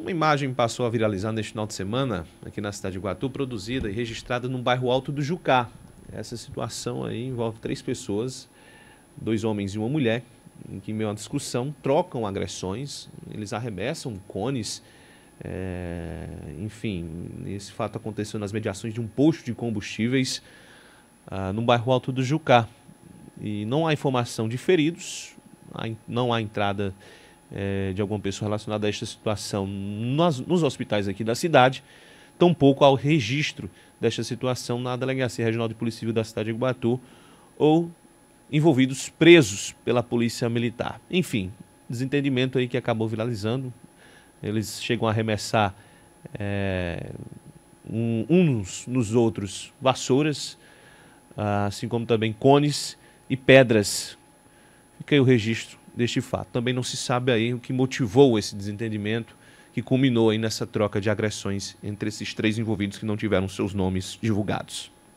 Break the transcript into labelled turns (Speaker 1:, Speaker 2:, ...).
Speaker 1: Uma imagem passou a viralizar neste final de semana, aqui na cidade de Guatu, produzida e registrada no bairro Alto do Jucá. Essa situação aí envolve três pessoas, dois homens e uma mulher, em que, em meio à discussão, trocam agressões, eles arremessam cones. É, enfim, esse fato aconteceu nas mediações de um posto de combustíveis ah, no bairro Alto do Jucá. E não há informação de feridos, não há entrada é, de alguma pessoa relacionada a esta situação nos, nos hospitais aqui da cidade, tampouco ao registro desta situação na Delegacia Regional de Polícia Civil da cidade de Iguatu ou envolvidos presos pela Polícia Militar. Enfim, desentendimento aí que acabou viralizando. Eles chegam a arremessar é, um, uns nos outros vassouras, assim como também cones e pedras fica aí o registro deste fato. Também não se sabe aí o que motivou esse desentendimento que culminou aí nessa troca de agressões entre esses três envolvidos que não tiveram seus nomes divulgados.